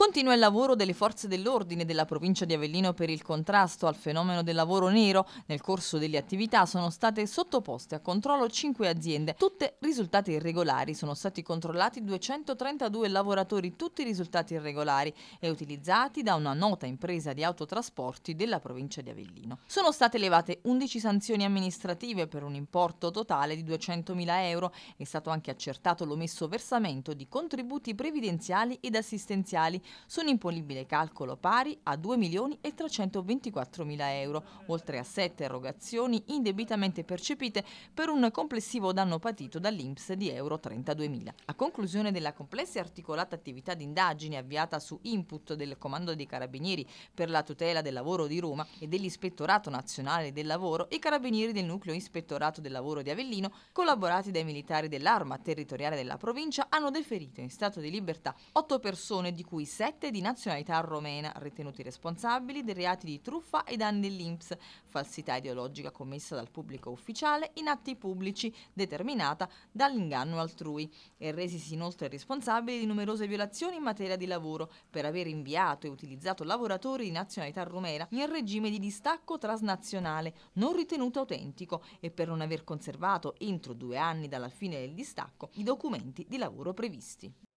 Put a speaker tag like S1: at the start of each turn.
S1: Continua il lavoro delle forze dell'ordine della provincia di Avellino per il contrasto al fenomeno del lavoro nero. Nel corso delle attività sono state sottoposte a controllo 5 aziende, tutte risultate irregolari. Sono stati controllati 232 lavoratori, tutti risultati irregolari e utilizzati da una nota impresa di autotrasporti della provincia di Avellino. Sono state elevate 11 sanzioni amministrative per un importo totale di 200.000 euro. È stato anche accertato l'omesso versamento di contributi previdenziali ed assistenziali su un imponibile calcolo pari a 2 milioni e 324 mila euro, oltre a sette erogazioni indebitamente percepite per un complessivo danno patito dall'Inps di euro 32 mila. A conclusione della complessa e articolata attività di indagine avviata su input del Comando dei Carabinieri per la tutela del lavoro di Roma e dell'Ispettorato Nazionale del Lavoro, i Carabinieri del Nucleo Ispettorato del Lavoro di Avellino, collaborati dai militari dell'arma territoriale della provincia, hanno deferito in stato di libertà otto persone, di cui 27 di nazionalità romena, ritenuti responsabili dei reati di truffa e danni dell'INPS, falsità ideologica commessa dal pubblico ufficiale in atti pubblici determinata dall'inganno altrui e resisi inoltre responsabili di numerose violazioni in materia di lavoro per aver inviato e utilizzato lavoratori di nazionalità romena in regime di distacco transnazionale non ritenuto autentico e per non aver conservato entro due anni dalla fine del distacco i documenti di lavoro previsti.